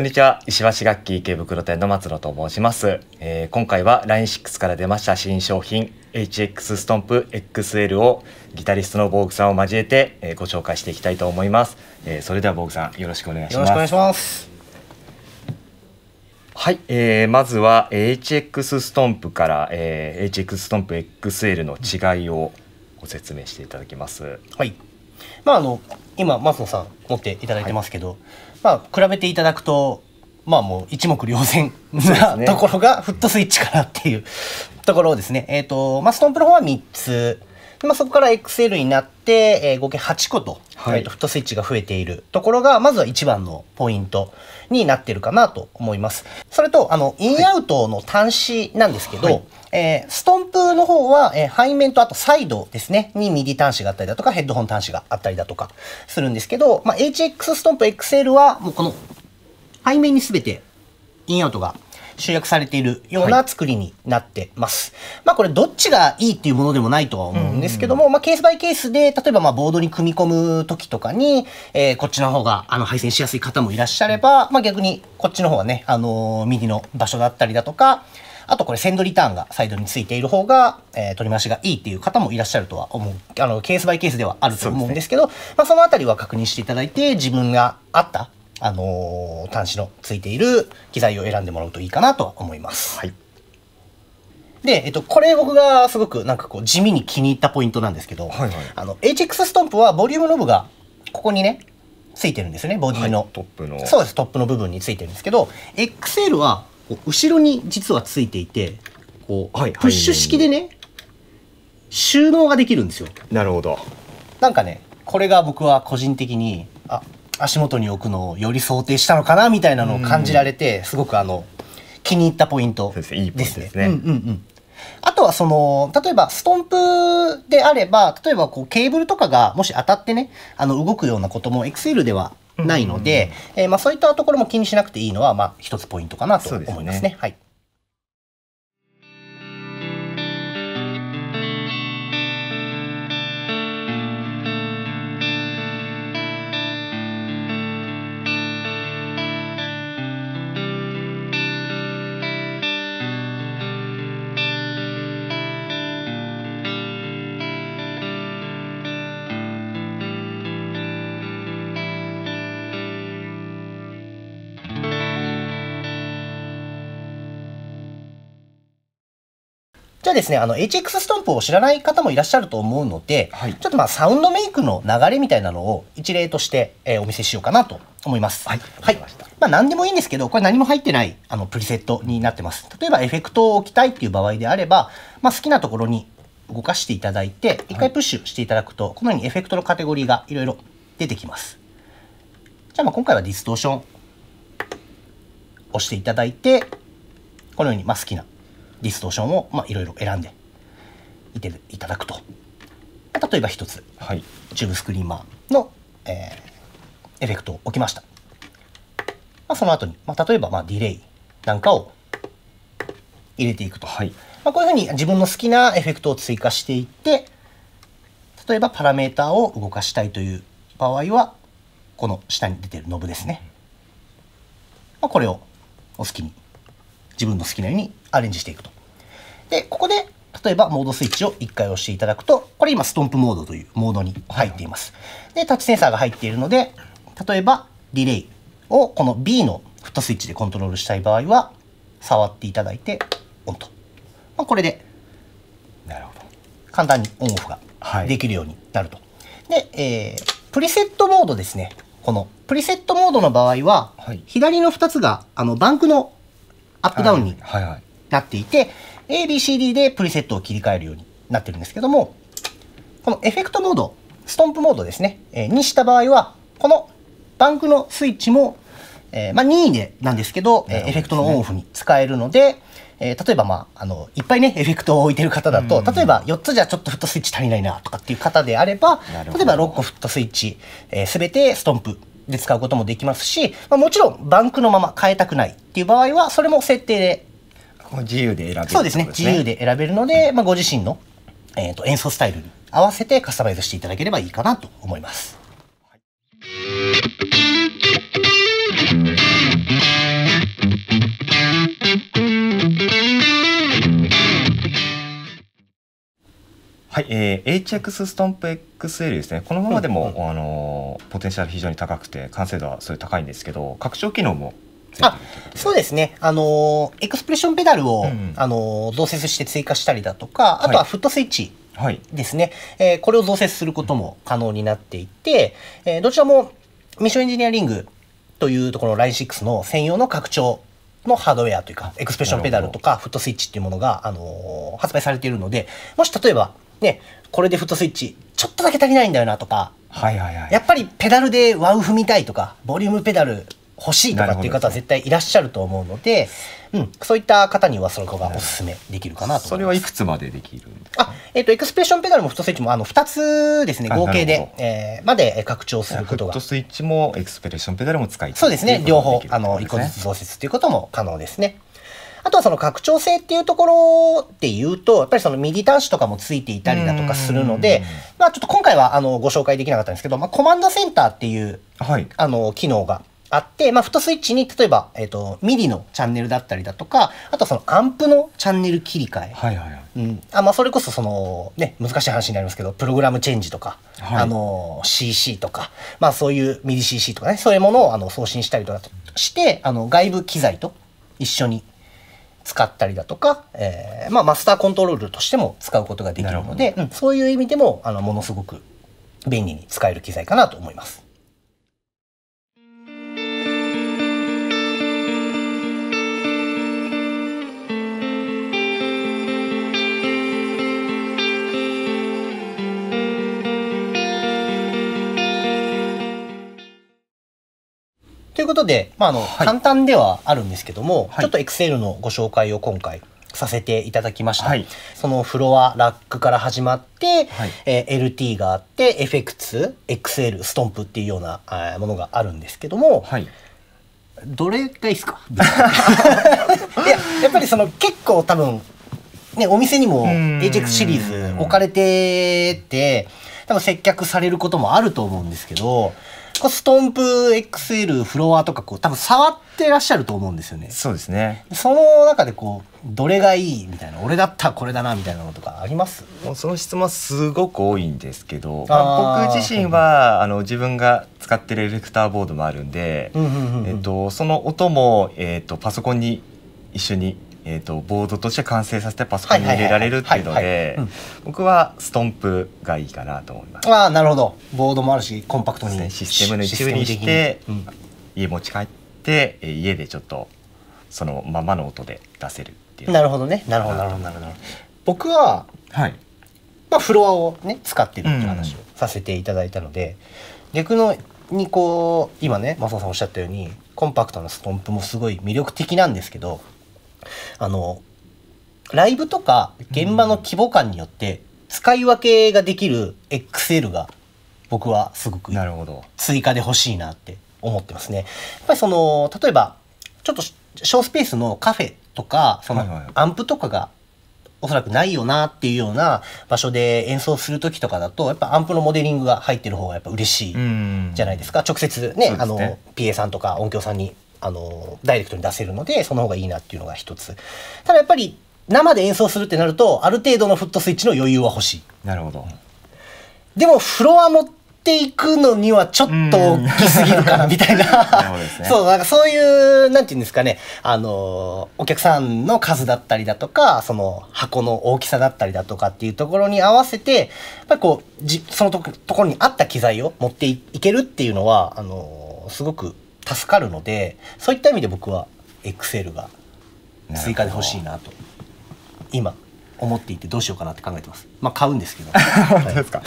こんにちは石橋楽器池袋店の松野と申します、えー、今回は LINE6 から出ました新商品 HX ストンプ XL をギタリストのボーグさんを交えて、えー、ご紹介していきたいと思います、えー、それではボーグさんよろしくお願いしますよろしくお願いしますはい、えー、まずは HX ストンプから、えー、HX ストンプ XL の違いをご説明していただきますはいまああの今松野さん持っていただいてますけど、はいまあ、比べていただくと、まあもう一目瞭然な、ね、ところがフットスイッチからっていうところですね。えっ、ー、と、まあ、ストンプの方は3つ。まあ、そこから XL になって、えー、合計8個と、はい、フットスイッチが増えているところが、まずは一番のポイントになってるかなと思います。それと、あの、インアウトの端子なんですけど、はいえー、ストンプの方は、えー、背面とあとサイドですね、にミディ端子があったりだとか、ヘッドホン端子があったりだとかするんですけど、まあ、HX ストンプ XL は、もうこの背面に全てインアウトが集約されているような作りになってます。はい、まあこれどっちがいいっていうものでもないとは思うんですけども、うんうん、まあケースバイケースで、例えばまあボードに組み込む時とかに、えー、こっちの方があの配線しやすい方もいらっしゃれば、まあ逆にこっちの方がね、あのー、右の場所だったりだとか、あとこれセンドリターンがサイドについている方が、えー、取り回しがいいっていう方もいらっしゃるとは思う。あの、ケースバイケースではあると思うんですけど、ね、まあそのあたりは確認していただいて、自分があったあのー、端子のついている機材を選んでもらうといいかなと思います。はい。で、えっと、これ僕がすごくなんかこう地味に気に入ったポイントなんですけど、はいはい、あの、HX ストンプはボリュームノブがここにね、ついてるんですね、ボディの、はい、トップの。そうです、トップの部分についてるんですけど、XL は後ろに実はついていて、こう、はい、プッシュ式でね、収納ができるんですよ。なるほど。なんかね、これが僕は個人的に足元に置くのをより想定したのかなみたいなのを感じられて、すごくあの気に入ったポイントですね。いいすねうんうんうんあとはその、例えばストンプであれば、例えばこうケーブルとかがもし当たってね、あの動くようなこともエクセルではないので、えまそういったところも気にしなくていいのは、まあ一つポイントかなと思いますね。すねはい。じゃあですね、あの、HX ストンプを知らない方もいらっしゃると思うので、はい、ちょっとまあ、サウンドメイクの流れみたいなのを一例として、えー、お見せしようかなと思います。はい。はい。まあ、何でもいいんですけど、これ何も入ってない、あの、プリセットになってます。例えば、エフェクトを置きたいっていう場合であれば、まあ、好きなところに動かしていただいて、一回プッシュしていただくと、はい、このようにエフェクトのカテゴリーがいろいろ出てきます。じゃあ、まあ、今回はディストーション、押していただいて、このように、まあ、好きなディストーションを、まあ、いろいろ選んでいていただくと例えば一つ、はい、チューブスクリーマーの、えー、エフェクトを置きました、まあ、その後に、まあ、例えば、まあ、ディレイなんかを入れていくと、はいまあ、こういうふうに自分の好きなエフェクトを追加していって例えばパラメーターを動かしたいという場合はこの下に出てるノブですね、まあ、これをお好きに自分の好きなようにアレンジしていくと。で、ここで、例えばモードスイッチを1回押していただくと、これ今ストンプモードというモードに入っています。で、タッチセンサーが入っているので、例えばリレイをこの B のフットスイッチでコントロールしたい場合は、触っていただいて、オンと。まあ、これで、なるほど。簡単にオンオフができるようになると。はい、で、えー、プリセットモードですね。このプリセットモードの場合は、はい、左の2つがあのバンクのアップダウンになっていて、ABCD でプリセットを切り替えるようになってるんですけども、このエフェクトモード、ストンプモードですね、えにした場合は、このバンクのスイッチも、えまあ、任意でなんですけど、えエフェクトのオンオフに使えるので、えー、例えば、まあ、あの、いっぱいね、エフェクトを置いてる方だと、例えば4つじゃちょっとフットスイッチ足りないなとかっていう方であれば、例えば6個フットスイッチ、えー、てストンプで使うこともできますし、まあ、もちろんバンクのまま変えたくないっていう場合は、それも設定で。自由で選べる、ね、そうですね。自由で選べるので、まあ、ご自身の、えーと、と演奏スタイルに合わせてカスタマイズしていただければいいかなと思います。はい、はい、えー、HX ストンプ XL ですね。このままでも、うんうん、あのポテンシャル非常に高くて、完成度はそれ高いんですけど、拡張機能もあそうですね。あのエクスプレッションペダルを、うんうん、あの増設して追加したりだとか、あとはフットスイッチですね。えー、これを増設することも可能になっていて、えー、どちらもミッションエンジニアリングというところ Line6 の専用の拡張のハードウェアというか、エクスプレッションペダルとかフットスイッチっていうものが、あの発売されているので、もし例えば、ね、これでフットスイッチ、ちょっとだけ足りないんだよなとか、はいはいはい。やっぱりペダルでワウ踏みたいとか、ボリュームペダル欲しいとかっていう方は絶対いらっしゃると思うので、うん、そういった方にはその子がおすすめできるかなとそれはいくつまでできるあ、えっ、ー、と、エクスプレッションペダルもフットスイッチもあの2つですね、合計で、えー、まで拡張することが。フットスイッチもエクスプレッションペダルも使いそうですね、両方、あの、1個ずつ増設ということも可能ですね。あとはその拡張性っていうところで言うと、やっぱりそのミディ端子とかもついていたりだとかするので、まあちょっと今回はあのご紹介できなかったんですけど、まあコマンドセンターっていう、はい、あの機能があって、まあ、フットスイッチに、例えば、えっ、ー、と、ミディのチャンネルだったりだとか、あとそのアンプのチャンネル切り替え。はいはいはい。うん。あ、まあ、それこそその、ね、難しい話になりますけど、プログラムチェンジとか、はい、あの、CC とか、まあ、そういうミディ CC とかね、そういうものをあの送信したりとかして、あの、外部機材と一緒に使ったりだとか、えー、まあ、マスターコントロールとしても使うことができるので、うん、そういう意味でも、あの、ものすごく便利に使える機材かなと思います。ということで、まあ、あの、はい、簡単ではあるんですけども、はい、ちょっとエ x セル l のご紹介を今回させていただきました。はい、そのフロア、ラックから始まって、はい、えー、LT があって、FX、XL、ストンプっていうようなものがあるんですけども、はい、どれがいいですか いや、やっぱりその結構多分、ね、お店にも HX シリーズ置かれてて、多分接客されることもあると思うんですけど、こうストンプ XL フロアとかこう多分触ってらっしゃると思うんですよね。そうですね。その中でこうどれがいいみたいな俺だったらこれだなみたいなのとかありますもうその質問すごく多いんですけど、まあ、僕自身は、あの自分が使ってるエフェクターボードもあるんで、えっと、その音も、えっと、パソコンに一緒にえーと、ボードとして完成させてパソコンに入れられるっていうので僕はストンプがいいかなと思いますああなるほどボードもあるしコンパクトに、ね、システムの一部にして、うん、家持ち帰って家でちょっとそのままの音で出せるっていうなるほどねなるほどなるほどなるほど僕は、はいまあ、フロアをね使ってるっていう話をさせていただいたので、うん、逆のにこう今ねマサさんおっしゃったようにコンパクトなストンプもすごい魅力的なんですけどあの、ライブとか現場の規模感によって使い分けができる XL が僕はすごく追加で欲しいなって思ってますね。やっぱりその、例えば、ちょっと小スペースのカフェとか、そのアンプとかがおそらくないよなっていうような場所で演奏する時とかだと、やっぱアンプのモデリングが入ってる方がやっぱ嬉しいじゃないですか。直接ね、ねあの、PA さんとか音響さんにあの、ダイレクトに出せるので、その方がいいなっていうのが一つ。ただやっぱり、生で演奏するってなると、ある程度のフットスイッチの余裕は欲しい。なるほど。でも、フロア持っていくのにはちょっと大きすぎるかな、みたいな。そう、なんかそういう、なんていうんですかね、あの、お客さんの数だったりだとか、その箱の大きさだったりだとかっていうところに合わせて、やっぱりこう、じそのとところに合った機材を持っていけるっていうのは、あの、すごく助かるのでそういった意味で僕は Excel が追加で欲しいなと今思っていてどうしようかなって考えてます。まあ買うんですけど。ですか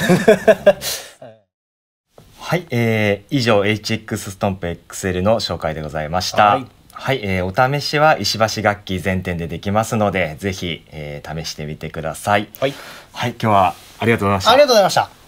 はい、えー、以上 HX ストンプ XL の紹介でございました。はい、はい、えー、お試しは石橋楽器全店でできますので、ぜひ、えー、試してみてください。はい、はい、今日はありがとうございました。ありがとうございました。